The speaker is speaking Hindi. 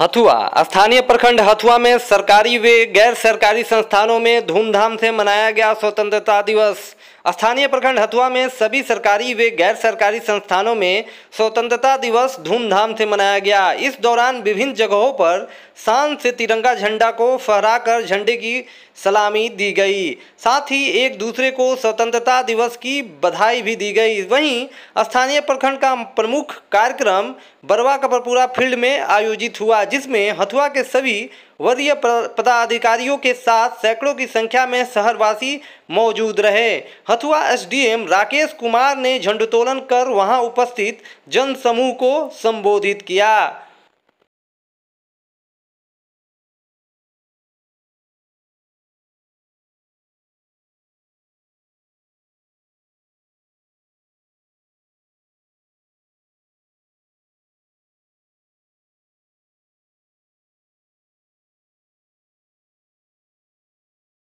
हथुआ स्थानीय प्रखंड हथुआ में सरकारी व गैर सरकारी संस्थानों में धूमधाम से मनाया गया स्वतंत्रता दिवस स्थानीय प्रखंड हथुआ में सभी सरकारी व गैर सरकारी संस्थानों में स्वतंत्रता दिवस धूमधाम से मनाया गया इस दौरान विभिन्न जगहों पर शान से तिरंगा झंडा को फहराकर झंडे की सलामी दी गई साथ ही एक दूसरे को स्वतंत्रता दिवस की बधाई भी दी गई वहीं स्थानीय प्रखंड का प्रमुख कार्यक्रम बरवा कपरपुरा फील्ड में आयोजित हुआ जिसमें हथुआ के सभी वरीय पदाधिकारियों के साथ सैकड़ों की संख्या में शहरवासी मौजूद रहे हथुआ एसडीएम राकेश कुमार ने झंडोत्तोलन कर वहां उपस्थित जनसमूह को संबोधित किया